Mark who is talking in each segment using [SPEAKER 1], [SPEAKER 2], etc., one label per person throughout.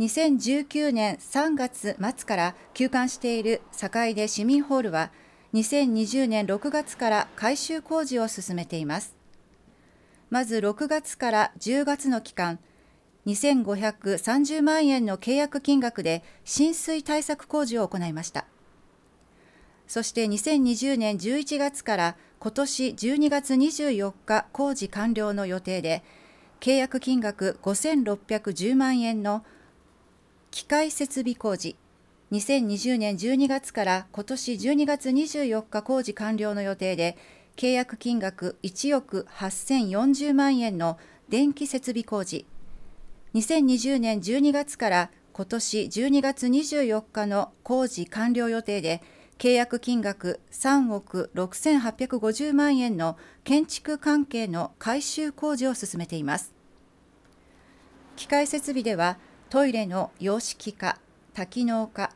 [SPEAKER 1] 2019年3月末から休館している堺で市民ホールは2020年6月から改修工事を進めていますまず6月から10月の期間2530万円の契約金額で浸水対策工事を行いましたそして2020年11月から今年12月24日工事完了の予定で契約金額5610万円の機械設備工事2020年12月から今年12月24日工事完了の予定で契約金額1億8040万円の電気設備工事2020年12月から今年12月24日の工事完了予定で契約金額3億6850万円の建築関係の改修工事を進めています機械設備ではトイレの様式化、多機能化、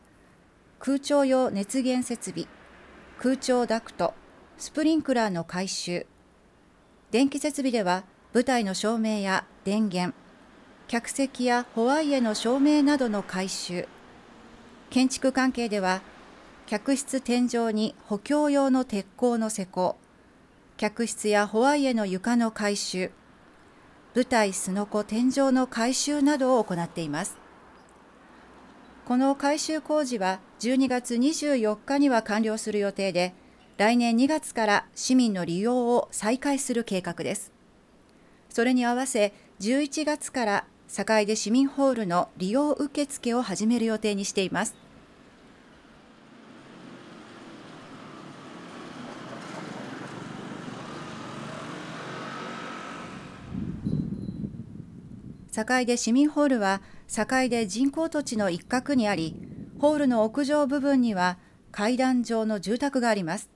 [SPEAKER 1] 空調用熱源設備、空調ダクト、スプリンクラーの改修、電気設備では舞台の照明や電源、客席やホワイエの照明などの改修、建築関係では客室天井に補強用の鉄鋼の施工、客室やホワイエの床の改修、舞台すのこ天井の改修などを行っていますこの改修工事は12月24日には完了する予定で来年2月から市民の利用を再開する計画ですそれに合わせ11月から堺出市民ホールの利用受付を始める予定にしています坂出市民ホールは坂出人工土地の一角にありホールの屋上部分には階段状の住宅があります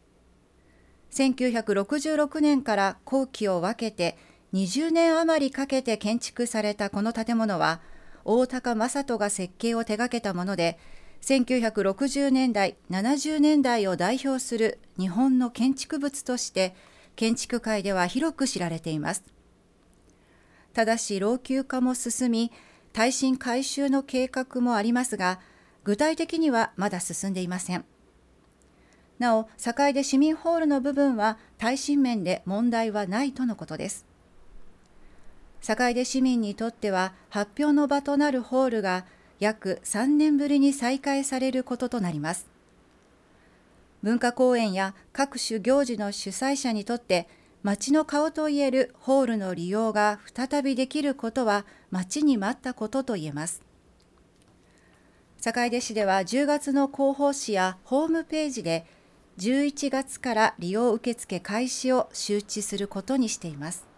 [SPEAKER 1] 1966年から工期を分けて20年余りかけて建築されたこの建物は大高正人が設計を手掛けたもので1960年代70年代を代表する日本の建築物として建築界では広く知られています。ただし老朽化も進み耐震改修の計画もありますが具体的にはまだ進んでいませんなお堺で市民ホールの部分は耐震面で問題はないとのことです堺で市民にとっては発表の場となるホールが約3年ぶりに再開されることとなります文化公園や各種行事の主催者にとって町の顔といえるホールの利用が再びできることは待ちに待ったことといえます。坂出市では10月の広報誌やホームページで11月から利用受付開始を周知することにしています。